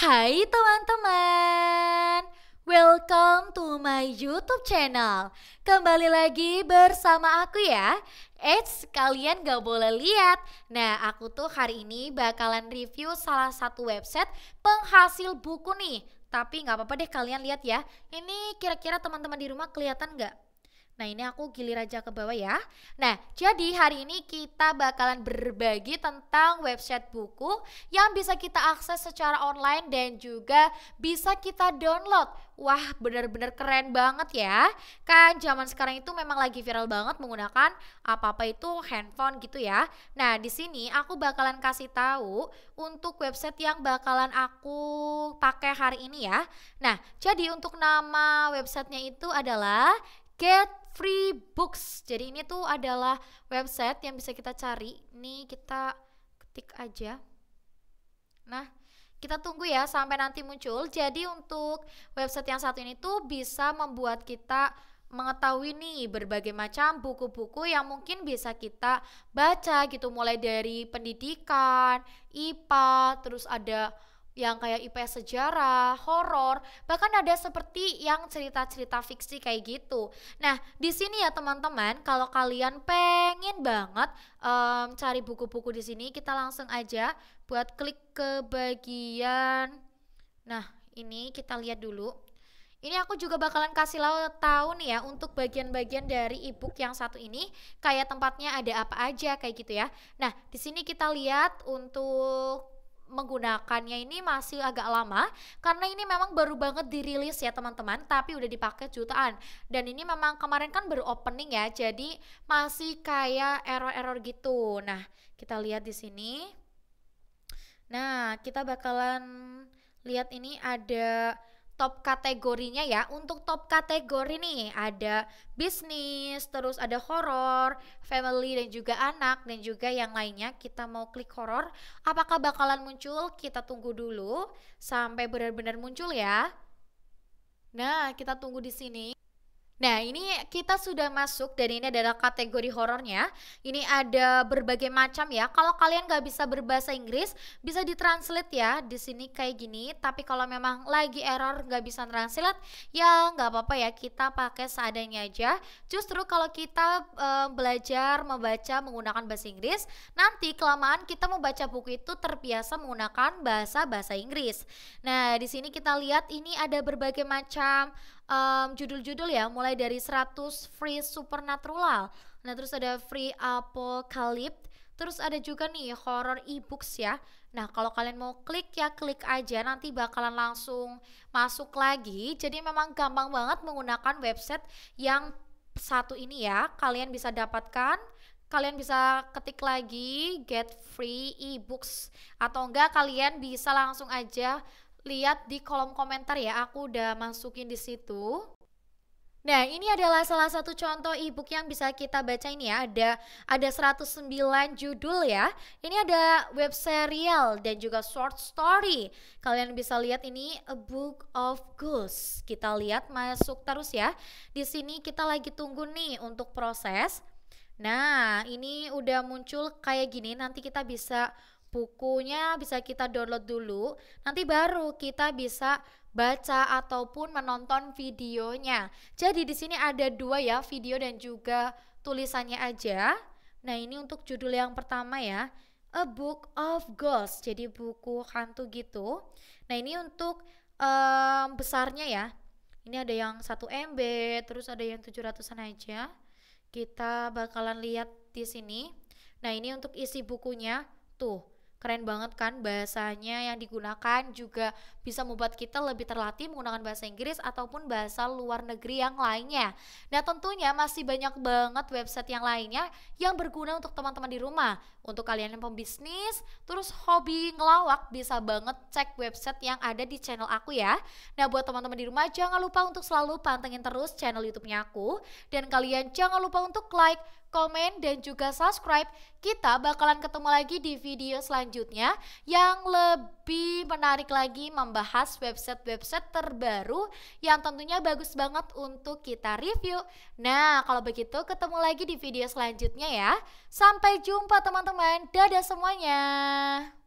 Hai teman-teman, welcome to my YouTube channel. Kembali lagi bersama aku ya. Eits, kalian gak boleh lihat. Nah, aku tuh hari ini bakalan review salah satu website penghasil buku nih. Tapi gak apa-apa deh kalian lihat ya. Ini kira-kira teman-teman di rumah kelihatan gak? Nah ini aku gilir aja ke bawah ya. Nah jadi hari ini kita bakalan berbagi tentang website buku yang bisa kita akses secara online dan juga bisa kita download. Wah bener-bener keren banget ya. Kan zaman sekarang itu memang lagi viral banget menggunakan apa-apa itu handphone gitu ya. Nah di sini aku bakalan kasih tahu untuk website yang bakalan aku pakai hari ini ya. Nah jadi untuk nama websitenya itu adalah get free books. Jadi ini tuh adalah website yang bisa kita cari. ini kita ketik aja. Nah, kita tunggu ya sampai nanti muncul. Jadi untuk website yang satu ini tuh bisa membuat kita mengetahui nih berbagai macam buku-buku yang mungkin bisa kita baca gitu mulai dari pendidikan, IPA, terus ada yang kayak IPS sejarah, horor, bahkan ada seperti yang cerita-cerita fiksi kayak gitu. Nah, di sini ya teman-teman, kalau kalian pengen banget um, cari buku-buku di sini, kita langsung aja buat klik ke bagian Nah, ini kita lihat dulu. Ini aku juga bakalan kasih tahu nih ya untuk bagian-bagian dari ebook yang satu ini kayak tempatnya ada apa aja kayak gitu ya. Nah, di sini kita lihat untuk menggunakannya ini masih agak lama karena ini memang baru banget dirilis ya teman-teman tapi udah dipakai jutaan dan ini memang kemarin kan baru opening ya jadi masih kayak error-error gitu nah kita lihat di sini nah kita bakalan lihat ini ada top kategorinya ya. Untuk top kategori nih ada bisnis, terus ada horor, family dan juga anak dan juga yang lainnya. Kita mau klik horor, apakah bakalan muncul? Kita tunggu dulu sampai benar-benar muncul ya. Nah, kita tunggu di sini. Nah, ini kita sudah masuk dan ini adalah kategori horornya. Ini ada berbagai macam ya. Kalau kalian nggak bisa berbahasa Inggris, bisa ditranslate ya. Di sini kayak gini. Tapi kalau memang lagi error nggak bisa translate, ya nggak apa-apa ya. Kita pakai seadanya aja. Justru kalau kita e, belajar membaca menggunakan bahasa Inggris, nanti kelamaan kita membaca buku itu terbiasa menggunakan bahasa bahasa Inggris. Nah, di sini kita lihat ini ada berbagai macam judul judul-judul ya mulai dari 100 free supernatural nah terus ada free apocalypse Terus ada juga nih horror e-books ya. Nah, kalau kalian mau klik ya klik aja nanti bakalan langsung masuk lagi. Jadi memang gampang banget menggunakan website yang satu ini ya. Kalian bisa dapatkan kalian bisa ketik lagi get free e-books atau enggak kalian bisa langsung aja lihat di kolom komentar ya, aku udah masukin di situ. Nah, ini adalah salah satu contoh e yang bisa kita baca ini ya. Ada ada 109 judul ya. Ini ada web serial dan juga short story. Kalian bisa lihat ini A Book of ghosts Kita lihat masuk terus ya. Di sini kita lagi tunggu nih untuk proses. Nah, ini udah muncul kayak gini. Nanti kita bisa bukunya bisa kita download dulu nanti baru kita bisa baca ataupun menonton videonya jadi di sini ada dua ya video dan juga tulisannya aja nah ini untuk judul yang pertama ya A Book of Ghosts jadi buku hantu gitu nah ini untuk um, besarnya ya ini ada yang 1 MB terus ada yang 700an aja kita bakalan lihat di sini nah ini untuk isi bukunya tuh keren banget kan bahasanya yang digunakan juga bisa membuat kita lebih terlatih menggunakan bahasa Inggris ataupun bahasa luar negeri yang lainnya. Nah tentunya masih banyak banget website yang lainnya yang berguna untuk teman-teman di rumah. Untuk kalian yang pembisnis, terus hobi ngelawak bisa banget cek website yang ada di channel aku ya. Nah buat teman-teman di rumah jangan lupa untuk selalu pantengin terus channel YouTube-nya aku dan kalian jangan lupa untuk like, komen, dan juga subscribe. Kita bakalan ketemu lagi di video selanjutnya yang lebih menarik lagi membahas website-website terbaru yang tentunya bagus banget untuk kita review. Nah, kalau begitu ketemu lagi di video selanjutnya ya. Sampai jumpa teman-teman. Dadah semuanya.